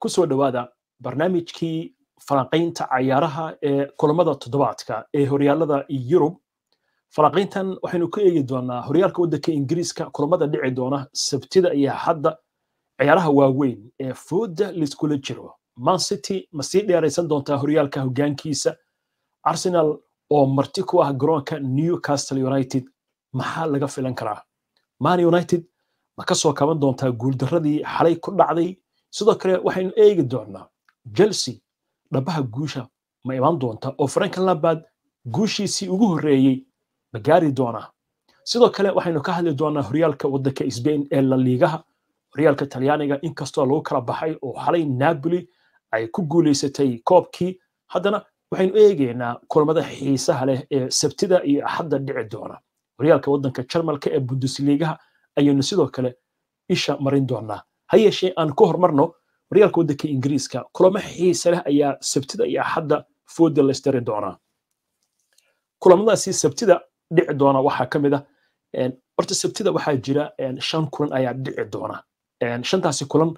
kusoo dhawaada barnaamijkii falanqaynta cayaaraha ee kulamada toddobaadka ee horyaalada yurub falanqayntan waxaynu ka eegi doonaa horyaalka waddanka ingiriiska kulamada dhici doona sabtida iyo hadda ciyaaraha waaweyn ee fooda laiskula jiro mancity ma sii dheeraysan doontaa horyaalka hogaankiisa arsenal oo marti ku ah garoonka newcastle united maxaa laga filan karaa man united ma ka soo kaban doontaa guuldaradii xalay ku dhacday sidoo kale waxaynu eegi doonaa chelsea dhabaha guusha ma imaan doonta oo frank lampard guushiisii ugu horreeyey ma gaari doonaa sidoo kale waxaynu ka hadli doonaa horyaalka waddanka sbain ee laliigaha horyaalka talyaaniga inkastoo lagu kala baxay oo halay naboli ay ku guulaysatay koobkii haddana waxaynu eegaynaa kulmada xiisaha leh ee sabtida iyo axadda dhici doona horyaalka waddanka jarmalka ee bundesliigaha ayaynu sidoo kale isha marin doonaa ha yeeshee aan ka hormarno horyaalka waddanka ingiriiska kulamo xiise leh ayaa sabtida iyo axadda fooda la isdari doonaa kulamadaasi sabtida dhici doona waxaa ka mid ah horta sabtida waxaa jira shan kulan ayaa dhici doona shantaasi kulan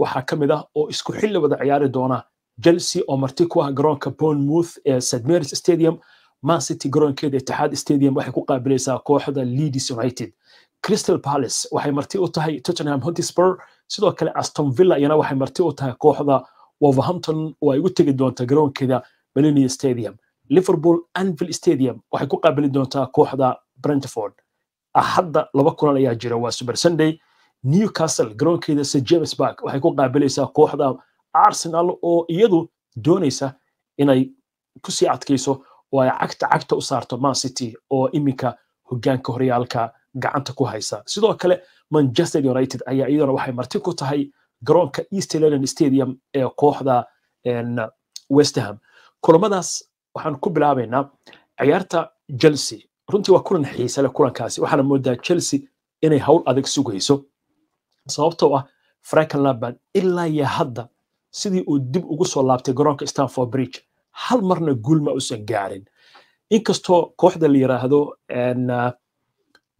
waxaa ka mid ah oo isku xilli wada ciyaari doona chelsea oo marti ku ah garoonka bournemouth ee st marys stadium man city garoonkeeda itixaad stadium waxay ku qaabilaysaa kooxda leeds united crystal palace waxay marti u tahay tottenham hotspur sidoo kale aston villa iyana waxay marti u tahay kooxda wolverhampton oo ay ugu tegi doontaa garoonkeeda melinia stadium liverpool anvil stadium waxay ku qaabili doontaa kooxda brentford hadda laba kulan ayaa jira waa super sunday newcastle garoonkeeda sir james bark waxay ku qaabilaysaa kooxda arsenal oo iyadu doonaysa inay kusii adkayso oo ay cagta cagta u saarto man city oo iminka hogaanka horyaalka gacanta ku haysa sidoo kale manchester united ayaa iyadana waxay marti ku tahay garoonka east london stadium ee kooxda westerham kulamadaas waxaan ku bilaabaynaa ciyaarta chelsea runtii waa kulan xiisale kulankaasi waxaana moodaa chelsea inay hawl adag sugayso sababtoo ah franken laban ilaa iyo hadda sidii uu dib ugu soo laabtay garoonka stanford bridge hal marna guulma usan gaarin inkastoo kooxda la yiraahdo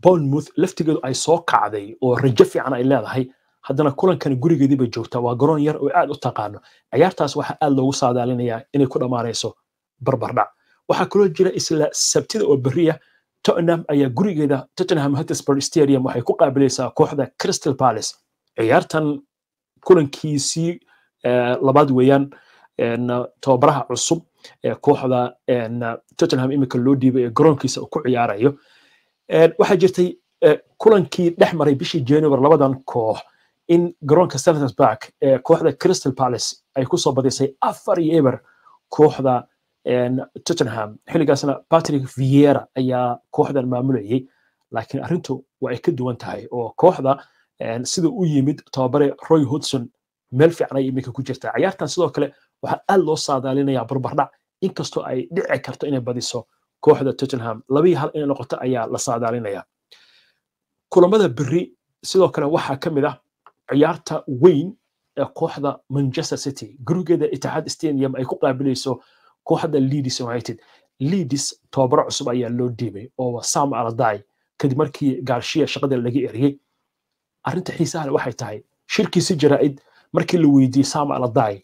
bournemouth laftigeedu ay soo kacday oo rajo fiican ay leedahay haddana kulankan gurigeediiba joogta waa garoon yar oo aad u taqaano ciyaartaas waxaa aad loogu saadaalinayaa inay ku dhammaanayso barbardhac waxaa kaloo jira isla sabtida oo beriya tottenham ayaa gurigeeda tottenham hotspur stadium waxay ku qaabilaysaa kooxda crystal palace ciyaartan kulankiisii eh, labaad weeyaan eh, tababaraha cusub ee kooxda eh, tottenham imika loo dhiibay ee garoonkiisa ku ciyaarayo waxaa jirtay kulankii dhex maray bishii januar labadan koox in garoonka senators back ee kooxda crystal palace ay kusoo badisay afar iyo eber kooxda tottenham xilligaasna patrick viera ayaa kooxdan maamulayay laakiin arrintu waa ay ka duwan tahay oo kooxda sida u yimid tababare roy hudson meel fiican ay iminka ku jirtaa cayaartan sidoo kale waxaa aad loo saadaalinayaa barbardhac inkastoo ay dhici karto inay badiso kooxda tottenham labaiyo hal inay noqoto ayaa la saadaalinaya kulamada berri sidoo kale waxaa ka mid ah ciyaarta weyn ee kooxda manchester city gurigeeda itixaad stadium ay ku qaabilayso kooxda leeds united leeds tobabaro cusub ayaa loo dhiibay oo sam aladay kadib markii garshiya shaqada laga eriyey arrinta xiisaha le waxay tahay shirkiisi jaraa'id markii la weydiiyey sam aladay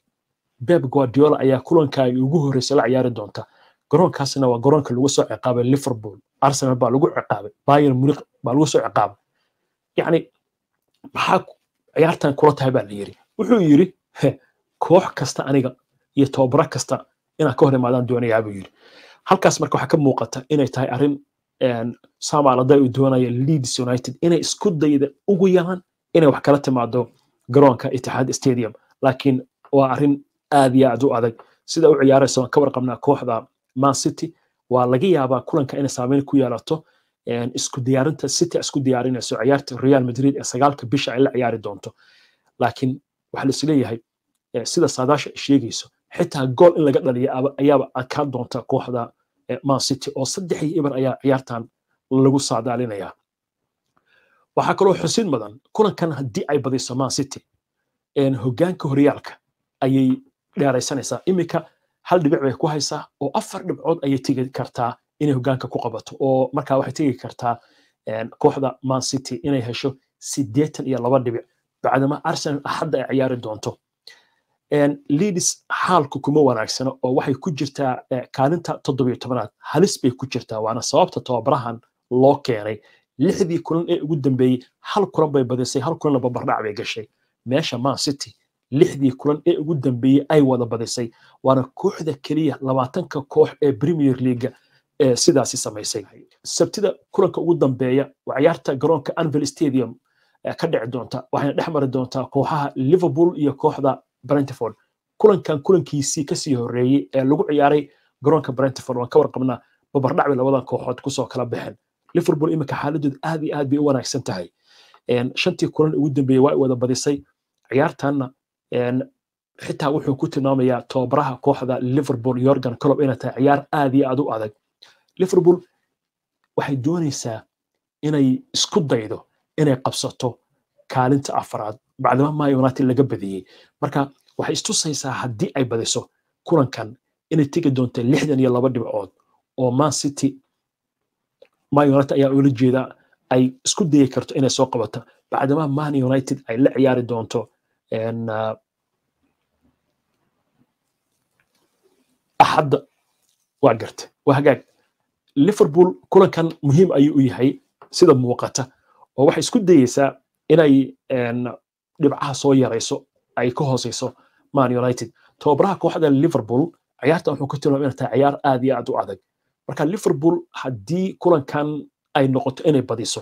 beb guardiola ayaa kulankaagi ugu horreysay la ciyaari doonta garoonkaasna waa garoonka lagu soo ciqaabay liverpool arsenal baa lagu ciqaabay bayern munich baa lagu soo ciqaabay yacni maxaa ciyaartan kula tahay baa la yiri wuxuu yiri koox kasta aniga iyo tobabaro kasta inaad ka hor imaadaan doonayaa buu yiri halkaas marka waxaa ka muuqata inay tahay arrin samaladay uu doonaya leeds united inay isku dayda ugu yalaan inay wax kala timaado garoonka itixaad stadium laakiin waa arrin aad iyo aad u adag sida u ciyaaraysa waan ka warqabnaa kooxda mancity waa laga yaabaa kulanka inay saameyn ku yeelato isku diyaarinta city isku diyaarinayso ciyaarta real madrid ee sagaalka bisha ay la ciyaari doonto laakiin waxaa laisleeyahay sida saadaasha sheegayso xitaa gool in laga dhaliyo ayaaba adkaan doonta kooxda mancity oo saddex ibar ayaa ciyaartan lagu saadaalinayaa waxaa kaloo xusin mudan kulankan haddii ay badiso mancity hogaanka horyaalka ayay dheeraysanaysaa iminka hal dhibic bay ku haysaa oo afar dhibcood ayay tegi kartaa inay hogaanka ku qabato oo markaa waxay tegi kartaa eh, kooxda man city inay hesho sideetan iyo laba dhibic bacdama arsenal axadda ay ciyaari doonto eh, leeds xaalku kuma wanaagsano oo waxay ku jirtaa eh, kaalinta toddobiyo tobanaad halis bay ku jirtaa waana sababta tababarahan loo keenay lixdii kulan ee ugu dambeeyey hal kulan bay badisay hal kulanna babardhac bay gashay meesha man city lixdii kulan ee ugu dambeeyey ay wada badisay waana kooxda keliya labaatanka koox ee premier leaga ee sidaasi samaysay sabtida kulanka ugu dambeeya waa ciyaarta garoonka anvil stadium ka dhici doonta waxayna dhex mari doontaa kooxaha liverpool iyo kooxda brentford kulankan kulankiisii kasii horeeyey ee lagu ciyaaray garoonka brentford waan ka warqabnaa babardhacbay labadan kooxood kusoo kala baxeen liverpool iminka xaaladooda aad iyo aad bay u wanaagsan tahay shantii kulan ugu dambeeyey waa ay wada badisay ciyaartanna xitaa wuxuu ku tilmaamayaa tobabaraha kooxda liverpool yorgan colob inay tahay ciyaar aad iyo aad u adag liverpool waxay doonaysaa inay isku daydo inay qabsato kaalinta afaraad bacdama ma united laga badiyey marka waxay istusaysaa haddii ay badiso kulankan inay tegi doonto lixdan iyo laba dhibcood oo man city ma united ayaa ula jeeda ay isku dayi karto inay soo qabato bacdama man united ay la ciyaari doonto en eh, axadda waa garta waa hagaag liverpool kulankan muhiim ayuu u yahay sida muuqata oo waxay isku dayeysaa inay dhibcaha soo yarayso ay ka hooseyso man united tababaraha kooxda liverpool ciyaartan wuxuu ku tilmaamay inay tahay ciyaar aad iyo aad u adag marka liverpool haddii kulankan ay noqoto inay badiso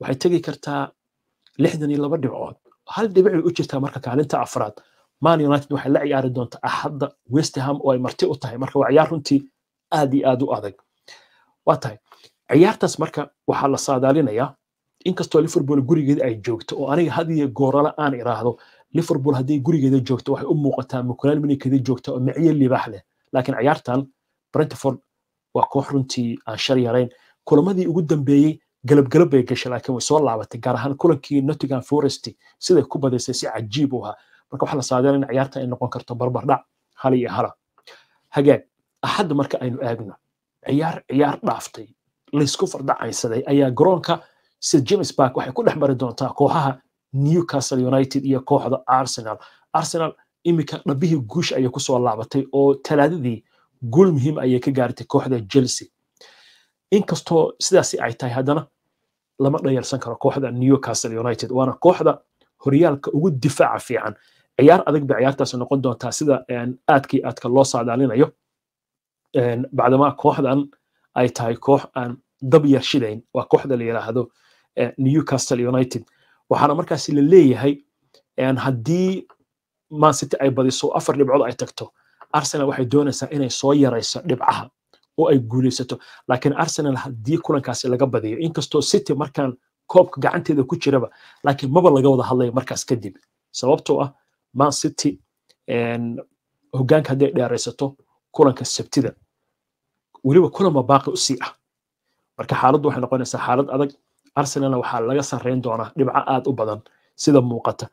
waxay tegi kartaa lixdan iyo laba dhibcood hal dhibicay u jirtaa marka kaalinta afraad man united waxay la ciyaari doontaa axadda westham oo ay marti u tahay marka waa ciyaar runtii aad iyo aad u adag waa tahay ciyaartaas marka waxaa la saadaalinayaa inkastoo liverpool gurigeeda ay joogto oo aniga had iyo aan iraahdo liverpool hadday gurigeeda joogto waxay u muuqataa mukulaal joogta oo miciyo libaax leh laakiin ciyaartan brentford waa koox runtii aan shar yarayn kulamadii ugu dambeeyey galabgalab bay gashay laakiin way soo laabatay gaar ahaan kulankii nottingham forest siday ku badaysay si cajiib u ahaa marka waxaa la saadeenay in ciyaartan ay noqon karto barbardhac hal iyo hala hagaag axadda marka aynu aagno ciyaar ciyaar dhaaftay laysku fardhacaysaday ayaa garoonka sir james park waxay ku dhex mari doontaa kooxaha newcastle united iyo kooxda arsenal arsenal iminka dhabbihii guusha ayay kusoo laabatay oo talaadadii guul muhiim ayay ka gaartay kooxda chelsea inkastoo sidaasi ay tahay haddana lama dhayalsan karo kooxda newcastle united waana kooxda horyaalka ugu difaaca fiican ciyaar adag bay ciyaartaasi noqon doontaa sida aadkii aadka loo saadaalinayo bacdamaa kooxdan ay tahay koox aan dab yar shidayn waa kooxda la yidhaahdo eh, newcastle united waxaana markaasi la leeyahay haddii mancity ay badiso afar dhibcood ay tagto arsenal waxay doonaysaa inay soo yarayso dhibcaha oo ay guuleysato laakiin arsenal haddii kulankaasi laga badiyo inkastoo city markaan koobka gacanteeda ku jiraba laakiin maba laga wada hadlaya markaas kadib sababtoo ah man city hogaanka hadday dheeraysato kulanka sabtida weliba kulanba baaqi u ah marka xaaladdu waxay noqonaysaa xaalad adag arsenalna waxaa laga sarreyn doonaa dhibco aad u badan sida muuqata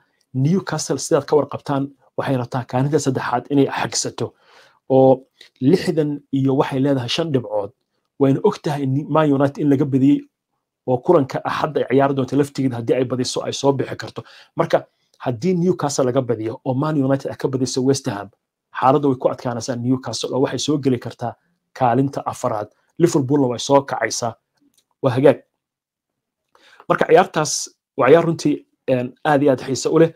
newcastle sidaad ka warqabtaan waxay rabtaa kaalinta saddexaad inay xagsato oo lixdan iyo waxay leedahay shan dhibcood wayna og tahay man united in laga badiyey oo kulanka axadda ah ay ciyaari doonta laftigeeda haddii ay badiso ay soo bixi karto marka haddii newcastle laga badiyo oo man united ay ah ka badiso westerham xaaladda way ku adkaanaysaa newcastle oo waxay soo geli kartaa kaalinta afaraad liverpoolna way soo kacaysaa waa hagaag marka ciyaartaas waa ciyaar runtii aad iyo aad xiise u leh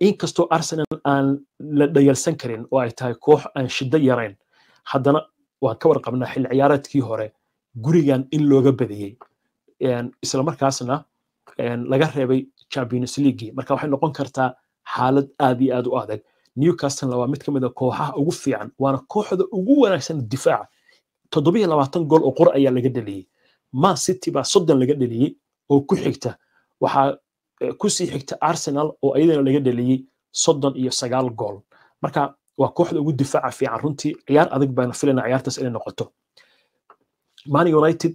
inkastoo arsenal aan la dhayalsan karin oo ay tahay koox aan shiddo yarayn haddana waan ka warqabnaa xilli ciyaareedkii hore gurigan in looga badiyey islamarkaasna laga reebay champions leagui marka waxay noqon kartaa xaalad aad iyo aad u adag newcastlena waa mid ka kooxaha ugu fiican waana kooxda ugu wanaagsan difaaca toddobiyo labaatan gool oo qor ayaa laga dheliyey man city baa soddon laga dheliyey oo ku xigta waxaa kusii xigta arsenal oo ayadana laga dhaliyey soddon iyo sagaal gool marka waa kooxda ugu difaaca fiican runtii ciyaar adag baana filana ciyaartaas inay noqoto man united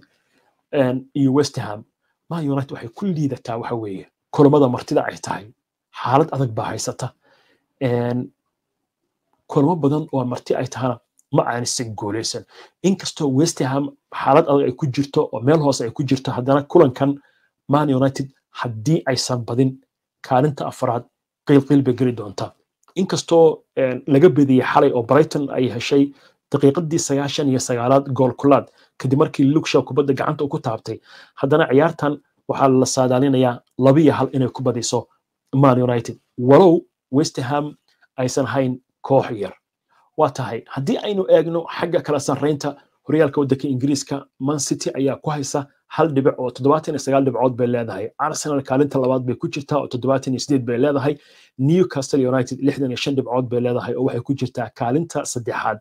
iyo westham man united waxay ku liidataa waxa weeye kulamada martida ay tahay xaalad adag baa haysata kulamo badan oo marti ay tahana ma aanisan guuleysan inkastoo westham xaalad adag ay ku jirto oo meel hoose ay ku jirto haddana kulankan man united haddii aysan badin kaalinta afaraad qiilqiil bay geli doontaa inkastoo laga bediyey xalay oo brighton ay heshay daqiiqadii sagaashan iyo sagaalaad gool kulaad kadib markii lukshaw kubadda gacanta uu ku taabtay haddana ciyaartan waxaa la saadaalinayaa labiyo hal inay ku badiso man united walow westerham aysan hayn koox yar waa tahay haddii aynu eegno xagga kala sarraynta horyaalka waddanka ingiriiska man city ayaa ku haysa hal dhibic oo toddobaatan iyo sagaal dhibcood bay leedahay arsenal kaalinta labaad bay ku jirtaa oo toddobaatan iyo sideed bay leedahay newcastle united lixdan iyo shan dhibcood bay leedahay oo waxay ku jirtaa kaalinta saddexaad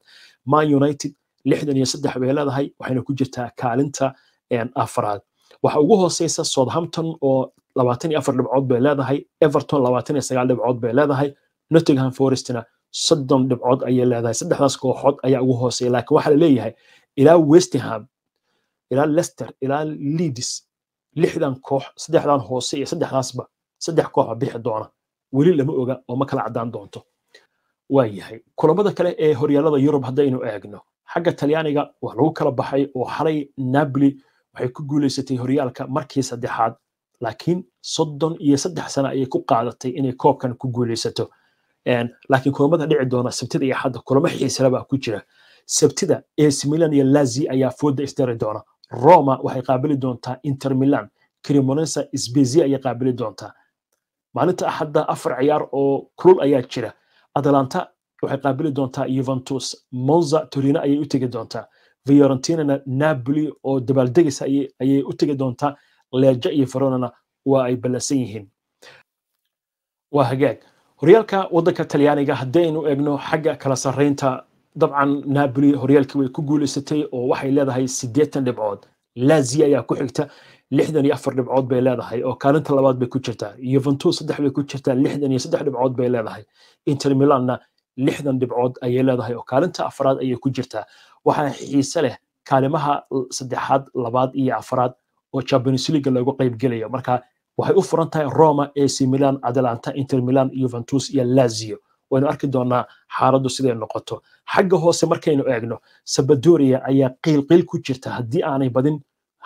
man united lixdan iyo saddex bay leedahay waxayna ku jirtaa kaalinta afaraad waxa ugu hooseysa southampton oo labaatan iyo afar dhibcood bay leedahay everton labaatan iyo sagaal dhibcood bay leedahay nottingham forestna soddon dhibcood ayay leedahay saddexdaas kooxood ayaa ugu hooseeya laakiin waxaa la leeyahay ilaa westham ilaa lester ilaa leadis lixdan koox saddexdan hoose iyo saddexdaasba saddex koox bixi doona weli lama oga oo ma kala caddaan doonto waa yahay kulamada kale ee horyaalada yurub haddaynu eegno xagga talyaaniga waa lagu kala baxay oo xalay nabli waxay ku guuleysatay horyaalka markii saddexaad laakiin soddon iyo saddex sano ayay ku qaadatay inay koobkan ku guulaysato laakiin kulamada dhici doona sabtida iyo xadda kulamo xiisilaba ku jira sabtida ac milan iyo lazi ayaa fooda isdari doona roma waxay qaabili doontaa inter milan crimonesa sbezia ayay qaabili doontaa maalinta axadda afar ciyaar oo kulul ayaa jira atalanta waxay qaabili doontaa yuventus monza torino ayay u tegi doontaa viorentinana napoli oo dabaaldegis ayay u tegi doontaa leeja iyo veronana waa ay ballansan yihiin waa hagaag horyaalka waddanka talyaaniga haddaynu eegno xagga kala sarraynta dabcan napoli horyaalkii way ku guuleysatay oo waxay leedahay siddeetan dhibcood lazia ayaa ku xigta lixdan iyo afar dhibcood bay leedahay oo kaalinta labaad bay ku jirtaa yuventus saddex bay ku jirtaa lixdan iyo saddex dhibcood bay leedahay inter milanna lixdan dhibcood ayay leedahay oo kaalinta afraad ayay ku jirtaa waxaa xiise leh kaalimaha saddexaad labaad iyo afraad oo champions league loogu qaybgelayo marka waxay u furan tahay roma ac milan atalanta inter milan yuventus iyo lazio waynu arki doonaa xaaladdu siday noqoto xagga hoose markaynu eegno sabadoria ayaa qiilqiil ku jirta haddii aanay badin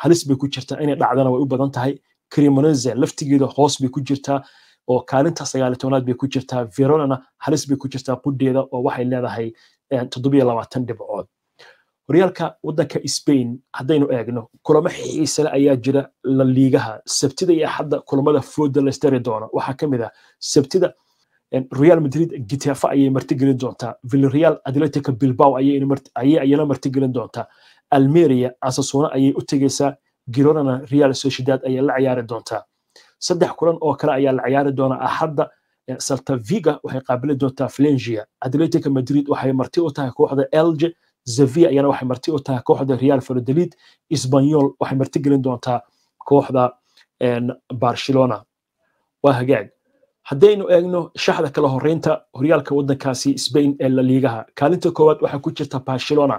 halis bay ku jirtaa inay dhacdana way u badan tahay criminalize laftigeeda hoos bay ku jirtaa oo kaalinta sagaali tobnaad bay ku jirtaa veronana halis bay ku jirtaa qudheeda oo waxay leedahay eh, toddobiyo labaatan dhibcood horyaalka waddanka spain haddaynu eegno kulamo xiisale ayaa jira la liigaha sabtida iyo axadda kulamada fooda la istari doono waxaa ka mid ah sabtida real madrid gitefa ayay martigelin doontaa villareal atletico bilbao ayay ayana martigelin doontaa almeria asasuna ayay u tegeysaa girona real sociedad ayay la ciyaari doontaa saddex kulan oo kale ayaa la ciyaari doonaa axadda ah, salta viga waxay qaabili doontaa flengia atletico madrid waxay marti u tahay kooxda elge zavia ayana waxay marti u tahay kooxda real ferdalid espanyol waxay martigelin doontaa kooxda barcelona waa hagaag haddaynu eegno shaxda kala horeynta horyaalka waddankaasi sbain ee laliigaha kaalinta koowaad waxaa ku jirta barcelona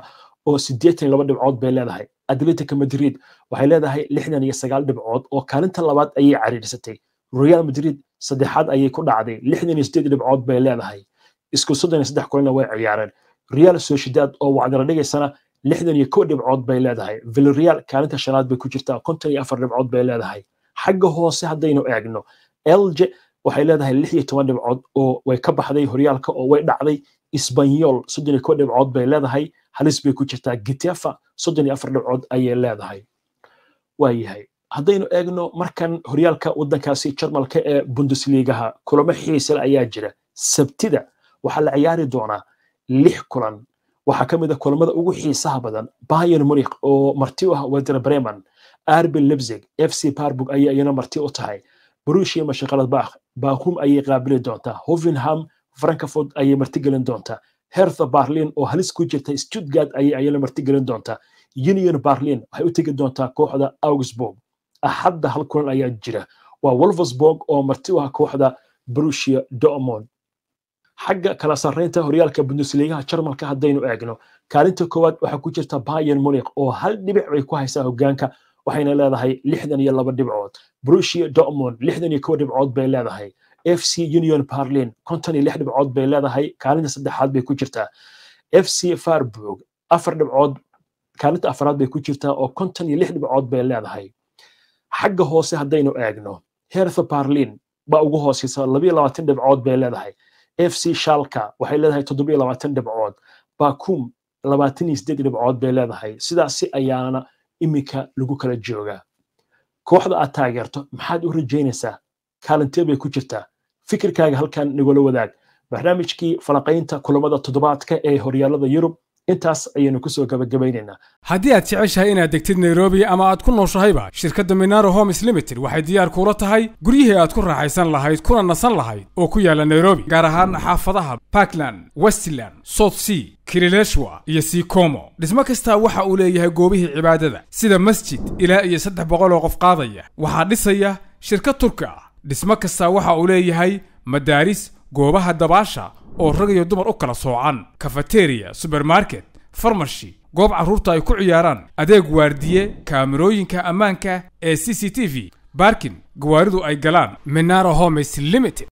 oo sideetan laba dhibcood bay leedahay atletica madrid waxay leedahay lixdan iyo sagaal dhibcood oo kaalinta labaad ayay cariirsatay real madrid saddexaad ayay ku dhacday lixdan iyo sideed dhibcood bay leedahay isku soddon iyo saddex kulina way ciyaareen real sociedad oo wacdara dhigaysana lixdan iyo kow dhibcood bay leedahay villarreal kaalinta shanaad bay ku jirtaa konton iyo afar dhibcood bay leedahay xagga hoose haddaynu eegno elge waxay leedahay lix iyo toban dhibcood oo way ka baxday horyaalka oo way dhacday isbanyol soddon iyo kow dhibcood bay leedahay halis bay ku jirtaa getafa soddon iyo afar dhibcood ayay leedahay waayahay haddaynu eegno markan horyaalka waddankaasi jarmalka ee bundesligaha kulamo xiisale ayaa jira sabtida waxaa la ciyaari doonaa lix kulan waxaa ka mid a ah kulamada ugu xiisaha badan bayern munich oo marti u ah werder bremen arben lebzig f c barburg ayaa iyana marti u tahay borushiama shaqaladbaax baakum ayay qaabili doontaa hovenham frankford ayay martigelin doontaa hertha barlin oo halis ku jirta stuttgard ayay ayana martigelin doontaa union barlin waxay u tegi doontaa kooxda augsburg axadda hal kulan ayaa jira waa wolfsburg oo marti u ah kooxda brusia dortmund xagga kala sarraynta horyaalka bundesligaha jarmalka haddaynu eegno kaalinta koowaad waxaa ku jirta bayern munich oo hal dhibic bay ku haysaa hogaanka waxayna leedahay lixdan iyo laba dhibcood brushia dortmund lixdan iyo kow dhibcood bay leedahay f c union berlin konton iyo lix dhibcood bay leedahay kaalinta saddexaad bay ku jirtaa f c farburg afar dhibcood kaalinta afaraad bay ku jirtaa oo konton iyo lix dhibcood bay leedahay xagga hoose haddaynu eegno hertha berlin baa ugu hooseysa labayo labaatan dhibcood bay leedahay f c shalka waxay leedahay toddobiyo labaatan dhibcood bakum labaatan iyo sideed dhibcood bay leedahay sidaasi ayaana iminka lagu kala joogaa kooxda aad taageerto maxaad u rajaynaysaa kaalintee bay ku jirtaa fikirkaaga halkan nagula wadaag barnaamijkii falanqaynta kulamada toddobaadka ee horyaalada yurub intaas ayaynu kusoo gabagabaynaynaa haddii aad jeceshahay inaad degtid nairobi ama aad ku nooshahayba shirkadda minaro homes limited waxay diyaar kuula tahay guryihii aad ku raaxaysan lahayd kuna nasan lahayd oo ku yaala nairobi gaar ahaan xaafadaha parkland westland south sea kilileshwa iyo sikomo dhismo kastaa waxa uu leeyahay goobihii cibaadada sida masjid ilaa iyo saddex boqol oo qof qaadaya waxaa dhisaya shirkad turka ah dhismo kastaa waxa uu leeyahay madaaris goobaha dabaasha oo rag iyo dumar u kala soocan kafateriya subermarket farmashi goob carruurta ay ku ciyaaraan adeeg waardiye kaamirooyinka ammaanka ee c c t v barkin gawaaridu ay galaan minara homes limited